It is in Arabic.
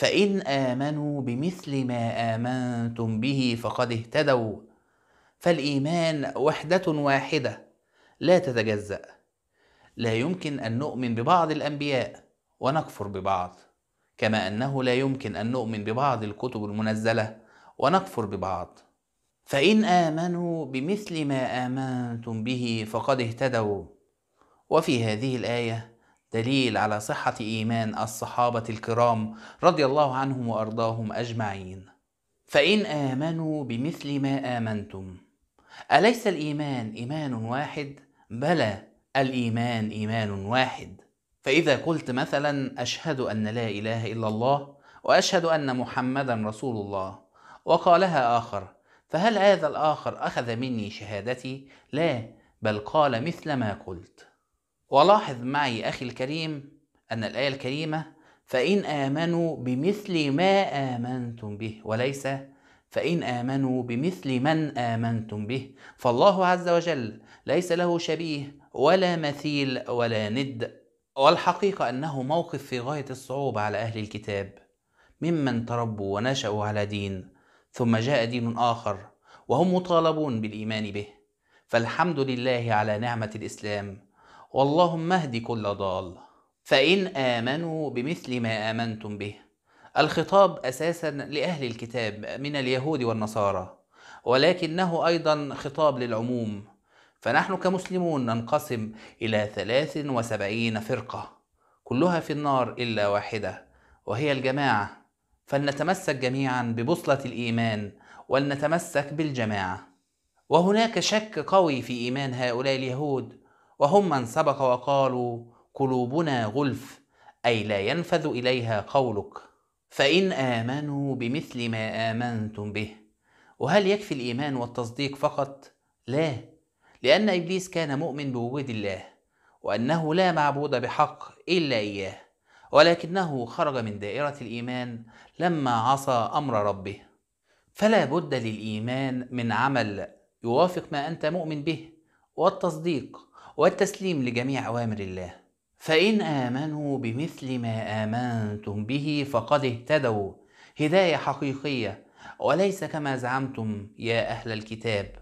فإن آمنوا بمثل ما آمنتم به فقد اهتدوا فالإيمان وحدة واحدة لا تتجزأ لا يمكن أن نؤمن ببعض الأنبياء ونكفر ببعض كما أنه لا يمكن أن نؤمن ببعض الكتب المنزلة ونكفر ببعض فإن آمنوا بمثل ما آمنتم به فقد اهتدوا وفي هذه الآية دليل على صحة إيمان الصحابة الكرام رضي الله عنهم وأرضاهم أجمعين فإن آمنوا بمثل ما آمنتم أليس الإيمان إيمان واحد؟ بلى الإيمان إيمان واحد فإذا قلت مثلا أشهد أن لا إله إلا الله وأشهد أن محمدا رسول الله وقالها آخر فهل هذا الآخر أخذ مني شهادتي؟ لا بل قال مثل ما قلت ولاحظ معي أخي الكريم أن الآية الكريمة فإن آمنوا بمثل ما آمنتم به وليس فإن آمنوا بمثل من آمنتم به فالله عز وجل ليس له شبيه ولا مثيل ولا ند والحقيقة أنه موقف في غاية الصعوبة على أهل الكتاب ممن تربوا ونشأوا على دين ثم جاء دين آخر وهم مطالبون بالإيمان به فالحمد لله على نعمة الإسلام واللهم اهد كل ضال فإن آمنوا بمثل ما آمنتم به الخطاب أساسا لأهل الكتاب من اليهود والنصارى ولكنه أيضا خطاب للعموم فنحن كمسلمون ننقسم إلى 73 فرقة كلها في النار إلا واحدة وهي الجماعة فلنتمسك جميعا ببصلة الإيمان ولنتمسك بالجماعة وهناك شك قوي في إيمان هؤلاء اليهود وهم من سبق وقالوا قلوبنا غلف أي لا ينفذ إليها قولك فإن آمنوا بمثل ما آمنتم به وهل يكفي الإيمان والتصديق فقط؟ لا لأن إبليس كان مؤمن بوجود الله وأنه لا معبود بحق إلا إياه ولكنه خرج من دائرة الإيمان لما عصى أمر ربه فلا بد للإيمان من عمل يوافق ما أنت مؤمن به والتصديق والتسليم لجميع أوامر الله فإن آمنوا بمثل ما آمنتم به فقد اهتدوا هداية حقيقية وليس كما زعمتم يا أهل الكتاب